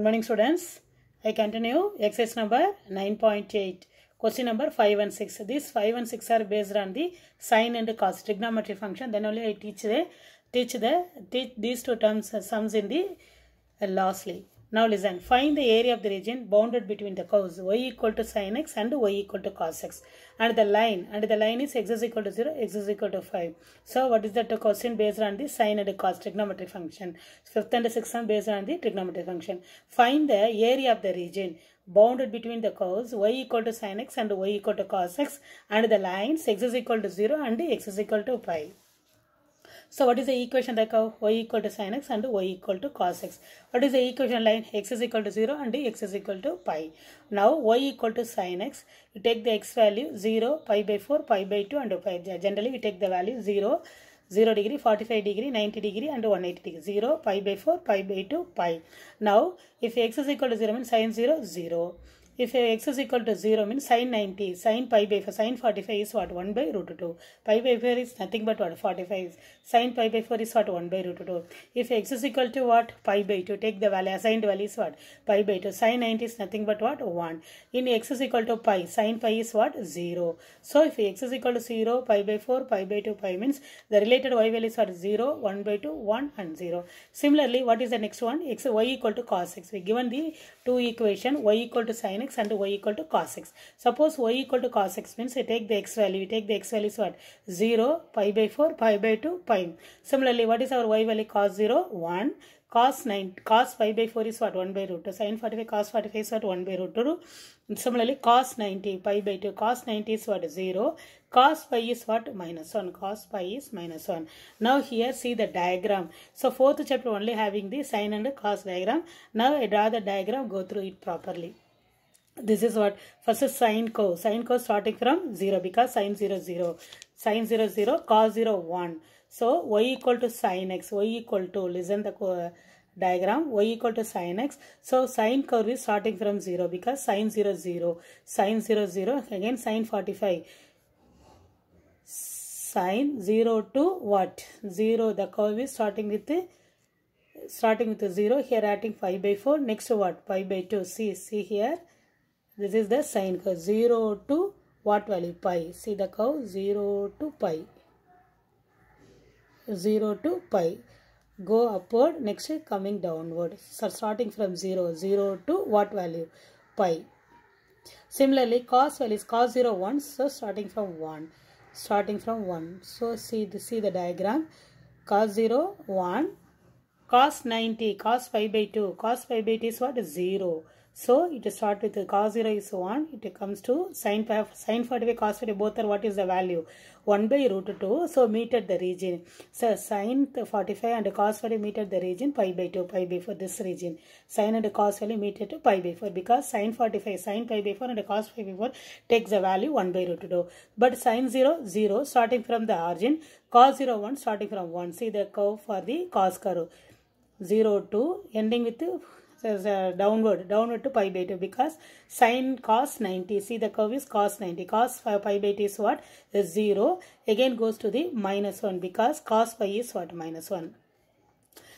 Good morning students. I continue exercise number 9.8. Question number 5 and 6. These 5 and 6 are based on the sine and cos trigonometry function. Then only I teach the teach the teach these two terms sums in the uh, lastly. Now listen, find the area of the region bounded between the curves y equal to sin x and y equal to cos x and the line and the line is x is equal to 0, x is equal to 5. So what is that cosine based on the sine and cos trigonometric function. Fifth and sixth one based on the trigonometric function. Find the area of the region bounded between the curves y equal to sin x and y equal to cos x and the lines x is equal to 0 and x is equal to 5. So what is the equation like of y equal to sin x and y equal to cos x? What is the equation line? x is equal to 0 and x is equal to pi. Now y equal to sin x, you take the x value 0, pi by 4, pi by 2 and pi. Generally we take the value 0, 0 degree, 45 degree, 90 degree and 180 degree. 0, pi by 4, pi by 2, pi. Now if x is equal to 0 means sin 0, 0. If x is equal to 0 means sine 90, sine pi by 4, sine 45 is what? 1 by root 2. Pi by 4 is nothing but what? 45. Sine pi by 4 is what? 1 by root 2. If x is equal to what? Pi by 2. Take the value, assigned value is what? Pi by 2. Sine 90 is nothing but what? 1. In x is equal to pi, sine pi is what? 0. So if x is equal to 0, pi by 4, pi by 2, pi means the related y values are 0, 1 by 2, 1 and 0. Similarly, what is the next one? x y equal to cos x. We given the two equation y equal to sine x x and y equal to cos x. Suppose y equal to cos x means you take the x value. We take the x value is what? 0, pi by 4, pi by 2, pi. Similarly, what is our y value? Cos 0, 1 cos 9 cos 5 by 4 is what 1 by root 2 sin 45 cos 45 is what 1 by root 2 and similarly cos 90 pi by 2 cos 90 is what 0 cos pi is what minus 1 cos pi is minus 1 now here see the diagram so fourth chapter only having the sine and cos diagram now i draw the diagram go through it properly this is what first is sine curve sine curve starting from 0 because sine 0 0 sine 0 0 cos 0 1 so y equal to sine x y equal to listen the uh, diagram y equal to sine x so sine curve is starting from 0 because sine 0 0 sine 0 0 again sine 45 sine 0 to what 0 the curve is starting with the starting with the 0 here adding 5 by 4 next to what 5 by 2 see see here this is the sine curve 0 to what value pi. See the curve 0 to pi. 0 to pi. Go upward next coming downward. So starting from 0 0 to what value pi. Similarly cos value is cos 0 1 so starting from 1 starting from 1. So see the, see the diagram cos 0 1 cos 90 cos 5 by 2 cos 5 by 2 is what 0 so it starts with cos 0 is 1. It comes to sine, sine 45, cos 45, both are what is the value? 1 by root 2. So meet at the region. So sine 45 and cos 45 meet at the region pi by 2, pi by 4 this region. Sine and cos value meet at pi by 4 because sine 45, sine pi by 4 and cos pi by 4 takes the value 1 by root 2. But sine 0, 0 starting from the origin. Cos 0, 1 starting from 1. See the curve for the cos curve. 0 2 ending with is uh, downward, downward to pi by 2 because sine cos 90, see the curve is cos 90, cos pi by 2 is what? Is 0, again goes to the minus 1 because cos pi is what? Minus 1.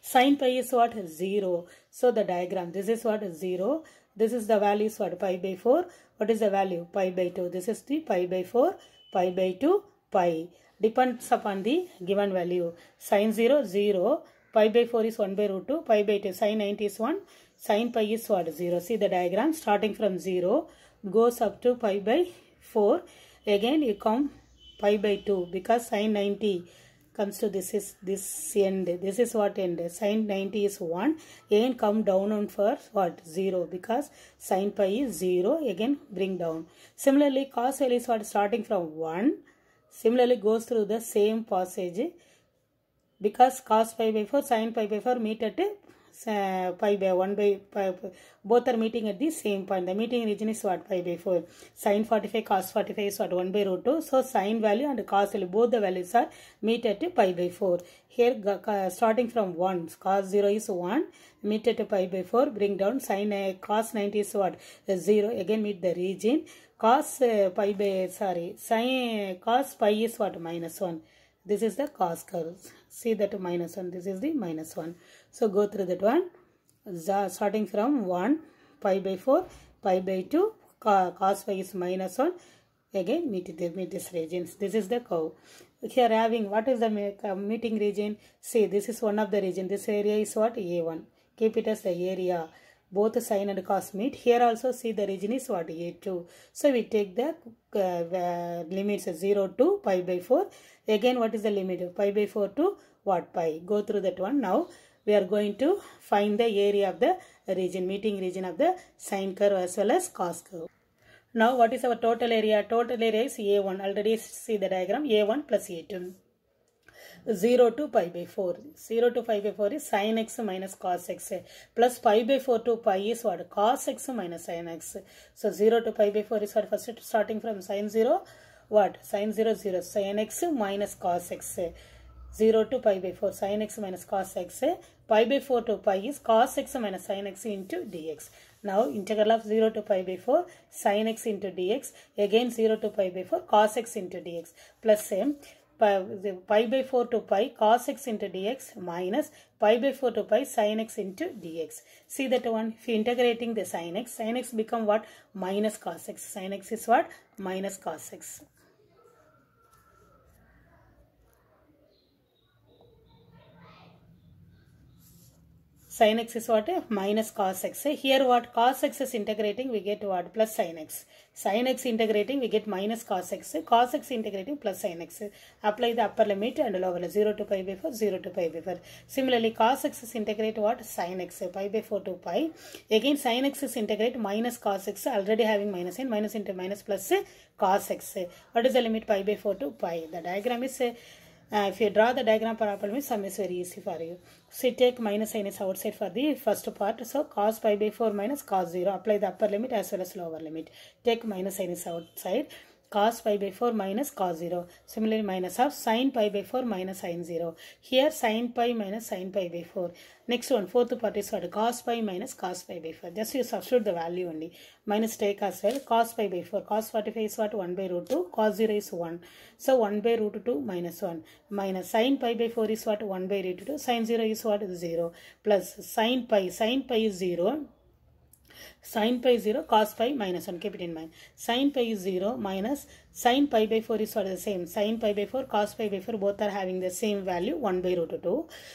Sine pi is what? 0. So the diagram, this is what? 0. This is the value is what? Pi by 4. What is the value? Pi by 2. This is the pi by 4, pi by 2, pi. Depends upon the given value. Sine 0, 0 pi by 4 is 1 by root 2, pi by 2, sin 90 is 1, Sine pi is what? 0. See the diagram starting from 0 goes up to pi by 4. Again you come pi by 2 because sine 90 comes to this is this end. This is what end? Sine 90 is 1. Again come down on first what? 0 because sine pi is 0. Again bring down. Similarly cos is what? Starting from 1. Similarly goes through the same passage because cos pi by 4 sin pi by 4 meet at uh, pi by 1 by pi, both are meeting at the same point the meeting region is what pi by 4 Sin 45 cos 45 is what 1 by root 2 so sin value and cos value both the values are meet at pi by 4 here starting from 1 cos 0 is 1 meet at pi by 4 bring down sine cos 90 is what 0 again meet the region cos uh, pi by sorry sin cos pi is what minus 1 this is the cos curve see that minus 1 this is the minus 1 so go through that one starting from 1 pi by 4 pi by 2 cos phi is minus 1 again meet, the, meet this regions this is the curve here having what is the uh, meeting region see this is one of the region this area is what a1 keep it as the area both sine and cos meet. Here also see the region is what A2. So we take the uh, uh, limits 0 to pi by 4. Again what is the limit? Pi by 4 to what pi? Go through that one. Now we are going to find the area of the region, meeting region of the sine curve as well as cos curve. Now what is our total area? Total area is A1. Already see the diagram A1 plus A2. 0 to pi by 4. 0 to pi by 4 is sin x minus cos x plus pi by 4 to pi is what? cos x minus sin x. So 0 to pi by 4 is what? First starting from sin 0 what? sin 0 0 sin x minus cos x. 0 to pi by 4 sin x minus cos x pi by 4 to pi is cos x minus sin x into dx. Now integral of 0 to pi by 4 sin x into dx again 0 to pi by 4 cos x into dx plus same pi, pi by 4 to pi cos x into dx minus pi by 4 to pi sin x into dx. See that one, if you integrating the sin x, sin x become what? Minus cos x. Sin x is what? Minus cos x. sin x is what? Minus cos x. Here what? Cos x is integrating, we get what? Plus sin x. Sin x integrating, we get minus cos x. Cos x integrating plus sin x. Apply the upper limit and lower limit. 0 to pi by 4, 0 to pi by 4. Similarly, cos x is integrate what? Sin x. Pi by 4 to pi. Again, sin x is integrate minus cos x. Already having minus sign. Minus into minus plus cos x. What is the limit? Pi by 4 to pi. The diagram is... Uh, if you draw the diagram properly, sum is very easy for you. So take minus sign is outside for the first part. So cos pi by 4 minus cos 0. Apply the upper limit as well as lower limit. Take minus sign is outside cos pi by 4 minus cos 0. Similarly, minus of sin pi by 4 minus sin 0. Here sin pi minus sin pi by 4. Next one, fourth part is what? Cos pi minus cos pi by 4. Just you substitute the value only. Minus take as well. Cos pi by 4. Cos 45 is what? 1 by root 2. Cos 0 is 1. So 1 by root 2 minus 1. Minus sin pi by 4 is what? 1 by root 2. Sin 0 is what? 0. Plus sin pi. Sin pi is 0. Sine pi 0, cos pi minus 1, keep it in mind. Sine pi is 0 minus sine pi by 4 is sort of the same. Sine pi by 4, cos pi by 4 both are having the same value 1 by root 2.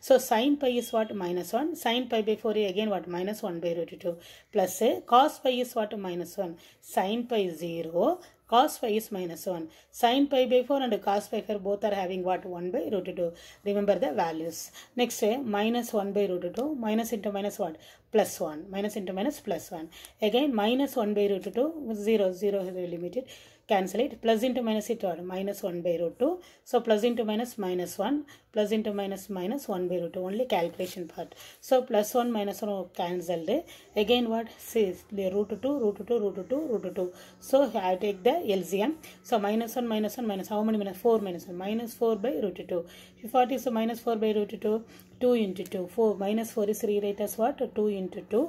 So sine pi is what minus 1, sine pi by 4 again what minus 1 by root 2 plus a cos pi is what minus 1, sine pi 0, cos phi is minus 1. Sin pi by 4 and cos pi by 4 both are having what? 1 by root 2. Remember the values. Next, eh, minus 1 by root 2. Minus into minus what? Plus 1. Minus into minus plus 1. Again, minus 1 by root 2. 0, 0 is limited cancel it plus into minus it or minus 1 by root 2 so plus into minus minus 1 plus into minus minus 1 by root 2 only calculation part so plus 1 minus 1 cancelled again what says the root 2 root 2 root 2 root 2 so I take the LCM so minus 1 minus 1 minus how many minus 4 minus 1 minus 4 by root 2 if what is minus 4 by root 2 2 into 2. 4 minus 4 is right as what? 2 into 2.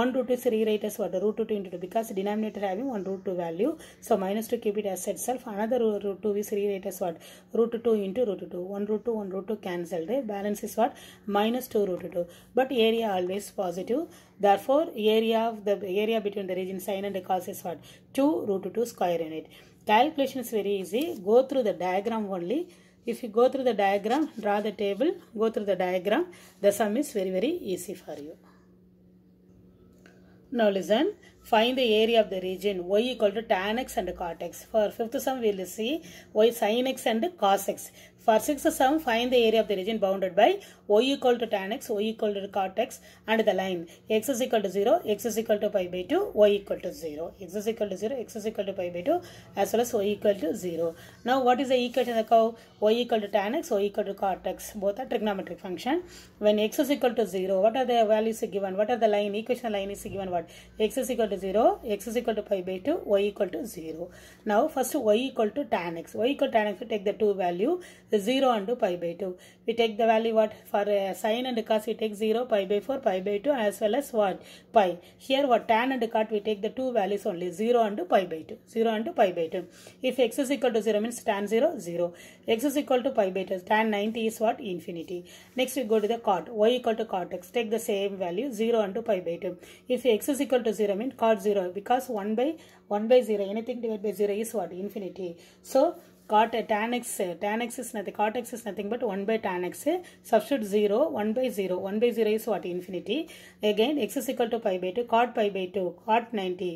1 root is right as what? Root 2 into 2 because denominator having 1 root 2 value. So minus 2 keep it as itself. Another root 2 is right as what? Root 2 into root 2. 1 root 2, 1 root 2 cancelled. Balance is what? Minus 2 root 2. But area always positive. Therefore area of the area between the region sine and the cos is what? 2 root 2 square unit. Calculation is very easy. Go through the diagram only. If you go through the diagram, draw the table, go through the diagram, the sum is very, very easy for you. Now listen, find the area of the region y equal to tan x and cot x. For fifth sum, we will see y sin x and cos x. For 6 or 7, find the area of the region bounded by y equal to tan x, y equal to cot x and the line x is equal to 0, x is equal to pi by 2, y equal to 0. x is equal to 0, x is equal to pi by 2 as well as y equal to 0. Now what is the equation of the curve? y equal to tan x, y equal to cot x. Both are trigonometric function. When x is equal to 0, what are the values given? What are the line? Equation line is given what? x is equal to 0, x is equal to pi by 2, y equal to 0. Now first y equal to tan x. y equal to tan x, take the 2 value the 0 and pi by 2. We take the value what for uh, sine and cos we take 0 pi by 4 pi by 2 as well as what pi. Here what tan and cot we take the two values only 0 and pi by 2. 0 and pi by 2. If x is equal to 0 means tan 0 0. x is equal to pi by 2. Tan 90 is what infinity. Next we go to the cot. y equal to cot x. Take the same value 0 and pi by 2. If x is equal to 0 means cot 0 because 1 by 1 by 0, anything divided by 0 is what? Infinity. So, cot tan x, tan x is nothing, cot x is nothing but 1 by tan x, substitute 0, 1 by 0, 1 by 0 is what? Infinity. Again, x is equal to pi by 2, cot pi by 2, cot 90.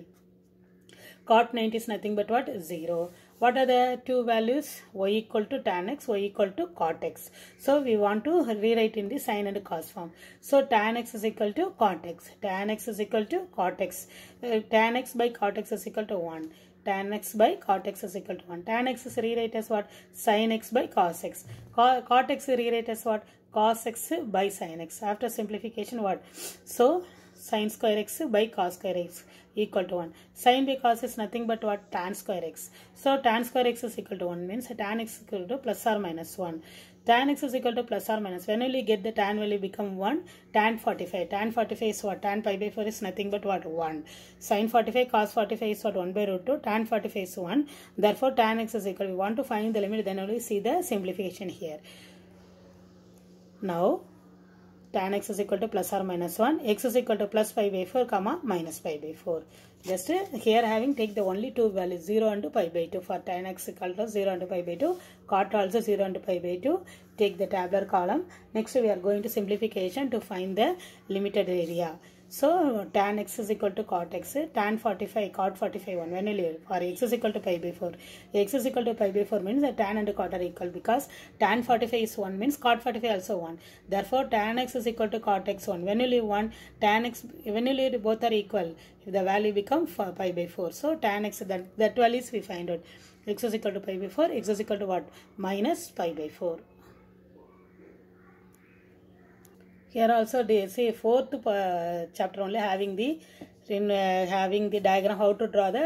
Cot 90 is nothing but what? 0. What are the two values? y equal to tan x, y equal to cot x. So we want to rewrite in the sine and cos form. So tan x is equal to cot x. Tan x is equal to cot x. Uh, tan x by cot x is equal to 1 tan x by cot x is equal to 1. Tan x is rewrite as what? Sin x by cos x. Cot x rewrite as what? Cos x by sin x. After simplification what? So, sin square x by cos square x equal to 1. Sin by cos is nothing but what tan square x. So tan square x is equal to 1 means tan x is equal to plus or minus 1. Tan x is equal to plus or minus. When will you get the tan value become 1? Tan 45. Tan 45 is what? Tan pi by 4 is nothing but what? 1. Sin 45 cos 45 is what? 1 by root 2. Tan 45 is 1. Therefore tan x is equal to 1 to find the limit then only see the simplification here. Now tan x is equal to plus or minus 1 x is equal to plus pi by 4 comma minus pi by 4 just here having take the only two values 0 and pi by 2 for tan x equal to 0 and pi by 2 cot also 0 and pi by 2 take the tabular column next we are going to simplification to find the limited area so tan x is equal to cot x, tan 45, cot 45 1 when you x is equal to pi by 4. x is equal to pi by 4 means that tan and cot are equal because tan 45 is 1 means cot 45 also 1. Therefore tan x is equal to cot x 1. When you leave 1, tan x, when you leave both are equal, the value become pi by 4. So tan x, that, that value is we find out. x is equal to pi by 4, x is equal to what? Minus pi by 4. here also they say fourth uh, chapter only having the in uh, having the diagram how to draw the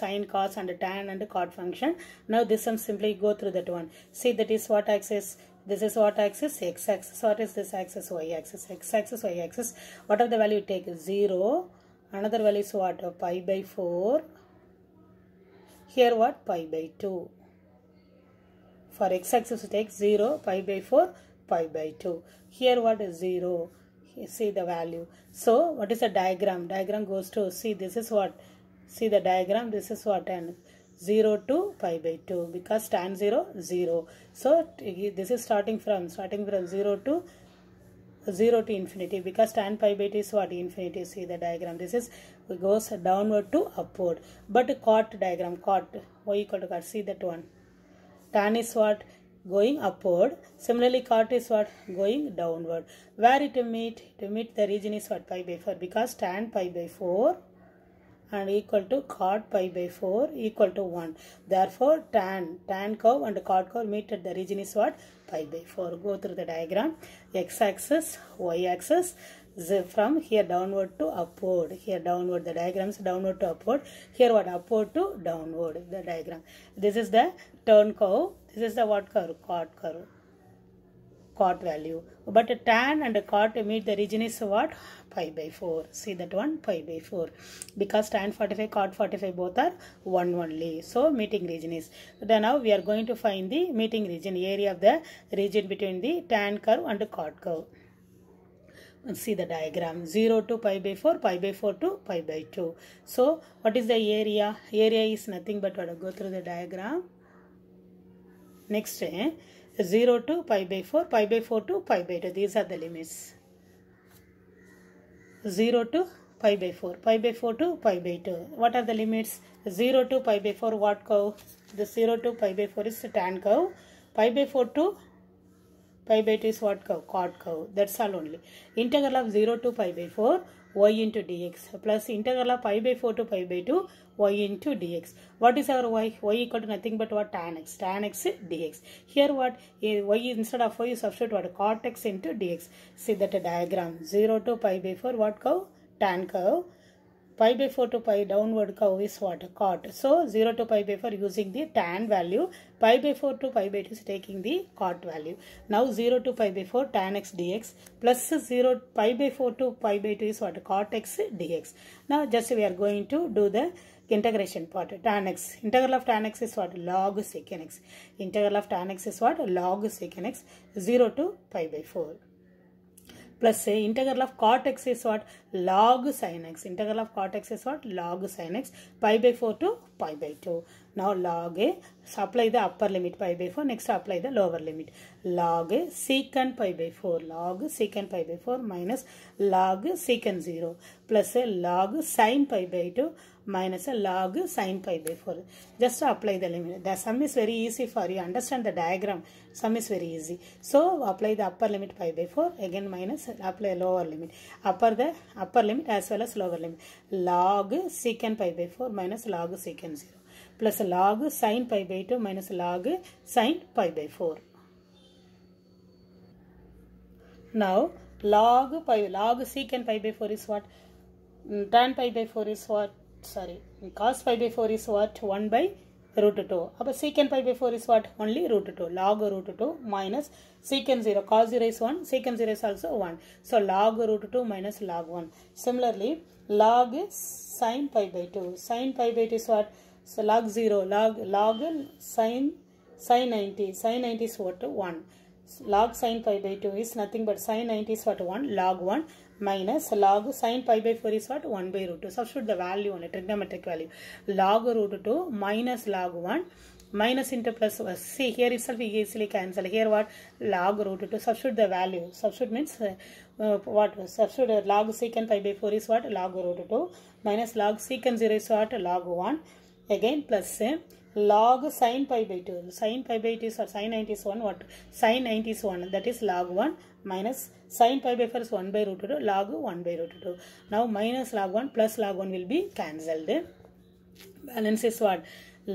sine cos and tan and cot function now this one simply go through that one see that is what axis this is what axis x axis what is this axis y axis x axis y axis what are the value take 0 another value is what pi by 4 here what pi by 2 for x axis take 0 pi by 4 pi by 2 here what is 0 see the value so what is a diagram diagram goes to see this is what see the diagram this is what and 0 to pi by 2 because tan 0 0 so this is starting from starting from 0 to 0 to infinity because tan pi by 2 is what infinity see the diagram this is goes downward to upward but cot diagram cot y equal to cot see that one tan is what going upward. Similarly, cot is what? Going downward. Where it meet? To meet the region is what? Pi by 4. Because tan pi by 4 and equal to cot pi by 4 equal to 1. Therefore, tan, tan curve and cot curve meet at the region is what? Pi by 4. Go through the diagram. X-axis, y-axis. From here downward to upward. Here downward. The diagrams downward to upward. Here what? Upward to downward. The diagram. This is the turn curve this is the what curve, cot curve, cot value. But a tan and a cot meet the region is what? Pi by 4. See that one? Pi by 4. Because tan 45, cot 45 both are 1 only. So meeting region is. Then now we are going to find the meeting region, area of the region between the tan curve and the cot curve see the diagram 0 to pi by 4 pi by 4 to pi by 2 so what is the area area is nothing but what go through the diagram Next, eh? 0 to pi by 4, pi by 4 to pi by 2. These are the limits. 0 to pi by 4, pi by 4 to pi by 2. What are the limits? 0 to pi by 4, what curve? The 0 to pi by 4 is tan curve. Pi by 4 to pi by 2 is what curve? Chord curve. That's all only. Integral of 0 to pi by 4 y into dx plus integral of pi by 4 to pi by 2 y into dx. What is our y? y equal to nothing but what tan x. Tan x dx. Here what y instead of y you substitute what cot x into dx. See that diagram 0 to pi by 4 what curve? Tan curve pi by 4 to pi downward curve is what cot so 0 to pi by 4 using the tan value pi by 4 to pi by 2 is taking the cot value now 0 to pi by 4 tan x dx plus 0 pi by 4 to pi by 2 is what cot x dx now just we are going to do the integration part tan x integral of tan x is what log secant x integral of tan x is what log secant x 0 to pi by 4 plus say integral of cot x is what log sin x integral of cot x is what log sin x pi by 4 to pi by 2 now log a supply apply the upper limit pi by 4 next apply the lower limit log a secant pi by 4 log secant pi by 4 minus log secant 0 plus a log sin pi by 2 minus a log sine pi by 4. Just apply the limit. The sum is very easy for you. Understand the diagram. Sum is very easy. So apply the upper limit pi by 4. Again minus apply lower limit. Upper the upper limit as well as lower limit. Log secant pi by 4 minus log secant 0 plus log sine pi by 2 minus log sine pi by 4. Now log pi log secant pi by 4 is what? Mm, tan pi by 4 is what? sorry cos pi by 4 is what 1 by root 2 அப்போ secant pi by 4 is what only root 2 log root 2 minus secant 0 cos 0 is 1 secant 0 is also 1 so log root 2 minus log 1 similarly log is sin pi by 2 sin pi by 2 is what so log 0 log log sin sin 90 sin 90 is what 1 log sin pi by 2 is nothing but sin 90 is what 1 log 1 minus log sine pi by 4 is what 1 by root 2 substitute the value on only trigonometric value log root 2 minus log 1 minus into plus was see here itself we easily cancel here what log root to substitute the value substitute means uh, uh, what substitute uh, log secant pi by four is what log root to minus log secant zero is what log one again plus uh, log sine pi by two sine pi by two is sine ninety is 1 what sine ninety is 1 that is log one minus sine pi by 4 is 1 by root 2 log 1 by root 2 now minus log 1 plus log 1 will be cancelled balance is what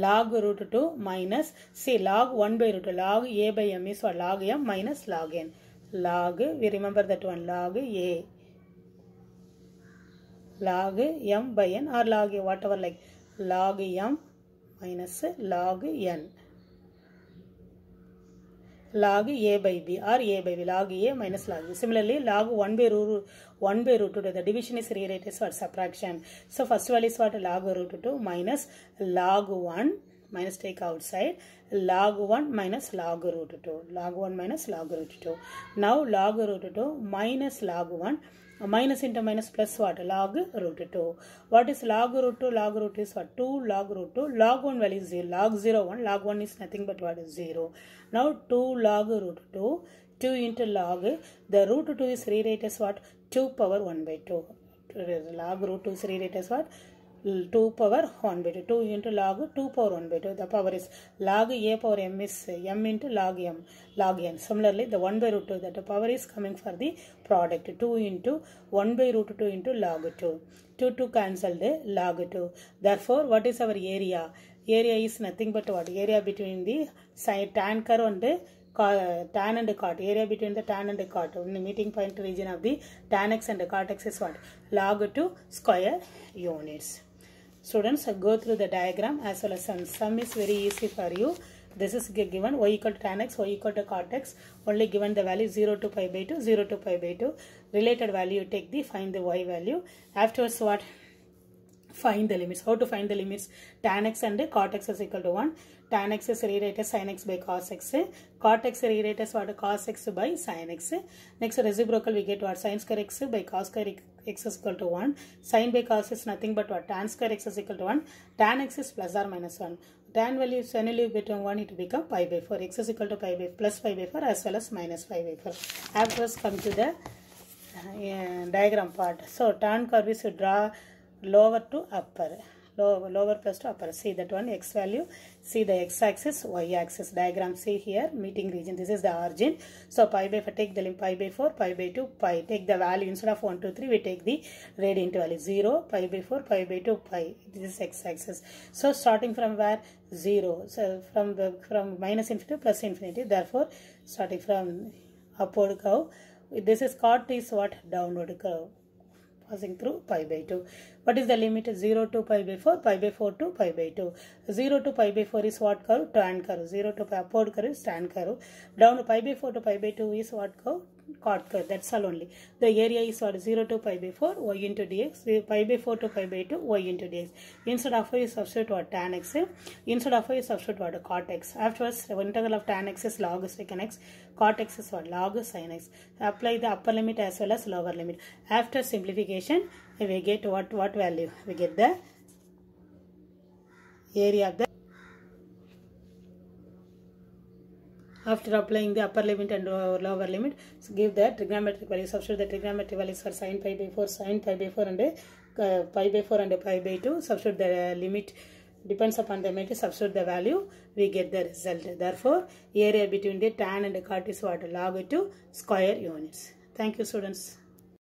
log root 2 minus see log 1 by root 2 log a by m is what log m minus log n log we remember that one log a log m by n or log a whatever like log m minus log n log a by b or a by b log a minus log b. Similarly, log 1 by root 1 by root 2 the division is rewritten as subtraction. So first all is what log root 2 minus log 1 minus take outside log 1 minus log root 2 log 1 minus log root 2 now log root 2 minus log 1 minus into minus plus what log root 2 what is log root 2 log root is what 2 log root 2 log 1 value is 0 log 0 1 log 1 is nothing but what is 0 now 2 log root 2, 2 into log, the root 2 is rewritten as what? 2 power 1 by 2. Log root 2 is rewritten as what? 2 power 1 by 2 2 into log 2 power 1 by 2 the power is log a power m is m into log m log n similarly the 1 by root 2 that the power is coming for the product 2 into 1 by root 2 into log 2 2 2 cancelled log 2 therefore what is our area area is nothing but what area between the tan curve and the uh, tan and cot area between the tan and the cot in the meeting point region of the tan x and the cot x is what log 2 square units students uh, go through the diagram as well as sum sum is very easy for you this is given y equal to tan x y equal to cot x only given the value 0 to pi by 2 0 to pi by 2 related value you take the find the y value afterwards what find the limits. How to find the limits? Tan x and cot x is equal to 1. Tan x is rewrite as sin x by cos x. Cot x rewrite as what? Cos x by sin x. Next reciprocal we get what? Sin square x by cos square x is equal to 1. Sin by cos is nothing but what? Tan square x is equal to 1. Tan x is plus or minus 1 tan value is suddenly between 1 it become pi by 4 x is equal to pi by plus pi by 4 as well as minus pi by 4 after us come to the uh, diagram part so tan curve is should draw lower to upper lower, lower plus to upper see that one x value see the x axis y axis diagram see here meeting region this is the origin so pi by 4 take the limit pi by 4 pi by 2 pi take the value instead of 1 2 3 we take the radiant value 0 pi by 4 pi by 2 pi this is x axis so starting from where 0 so from the from minus infinity to plus infinity therefore starting from upward curve this is called is what downward curve passing through pi by 2. What is the limit? 0 to pi by 4, pi by 4 to pi by 2. 0 to pi by 4 is what curve? Tan curve. 0 to pi upward curve is tan curve. Down to pi by 4 to pi by 2 is what curve? cot curve. That's all only. The area is what 0 to pi by 4 y into dx, pi by 4 to pi by 2 y into dx. Instead of y, substitute what tan x. Instead of y, substitute what cot x. Afterwards, integral of tan x is log secant x. Cot x is what log sin x. Apply the upper limit as well as lower limit. After simplification, we get what what value? We get the area of the After applying the upper limit and uh, lower limit, so give the trigonometric value. Substitute the trigonometric values for sine pi by 4, sine pi by 4 and uh, pi by 4 and uh, pi by 2. Substitute the limit depends upon the matrix substitute the value we get the result therefore area between the tan and the cot is what log to square units thank you students